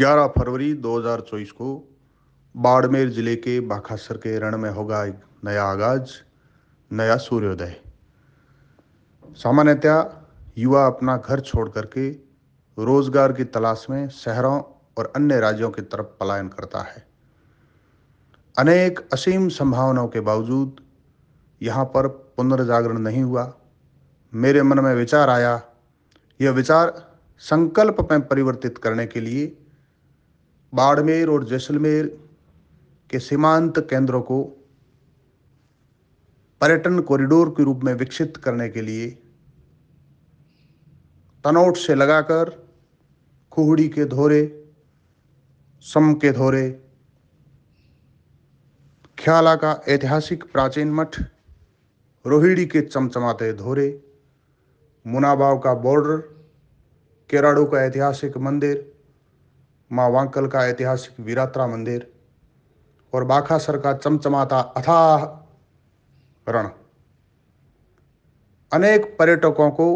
11 फरवरी 2024 को बाड़मेर जिले के बाखासर के रण में होगा एक नया आगाज नया सूर्योदय सामान्यतया युवा अपना घर छोड़ करके रोजगार की तलाश में शहरों और अन्य राज्यों की तरफ पलायन करता है अनेक असीम संभावनाओं के बावजूद यहाँ पर पुनर्जागरण नहीं हुआ मेरे मन में विचार आया यह विचार संकल्प में परिवर्तित करने के लिए बाड़मेर और जैसलमेर के सीमांत केंद्रों को पर्यटन कॉरिडोर के रूप में विकसित करने के लिए तनोट से लगाकर खुहड़ी के धोरे सम के धोरे ख्याला का ऐतिहासिक प्राचीन मठ रोहिड़ी के चमचमाते धोरे मुनाबाव का बॉर्डर केराड़ो का ऐतिहासिक मंदिर माँ वांकल का ऐतिहासिक वीरात्रा मंदिर और बाखासर का चमचमाता अथाह रण अनेक पर्यटकों को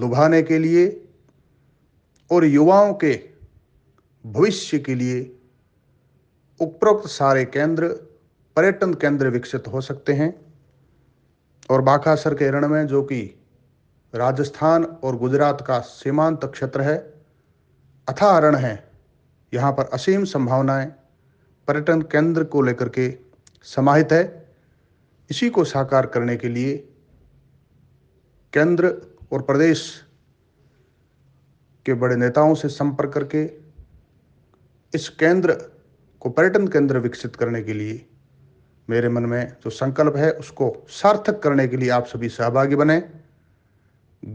लुभाने के लिए और युवाओं के भविष्य के लिए उपरोक्त सारे केंद्र पर्यटन केंद्र विकसित हो सकते हैं और बाखासर के रण में जो कि राजस्थान और गुजरात का सीमांत क्षेत्र है अथा अरण है यहाँ पर असीम संभावनाएं पर्यटन केंद्र को लेकर के समाहित है इसी को साकार करने के लिए केंद्र और प्रदेश के बड़े नेताओं से संपर्क करके इस केंद्र को पर्यटन केंद्र विकसित करने के लिए मेरे मन में जो संकल्प है उसको सार्थक करने के लिए आप सभी सहभागी बने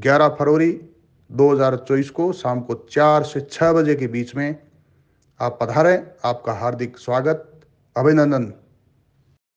11 फरवरी 2024 को शाम को चार से छः बजे के बीच में आप पधारें आपका हार्दिक स्वागत अभिनंदन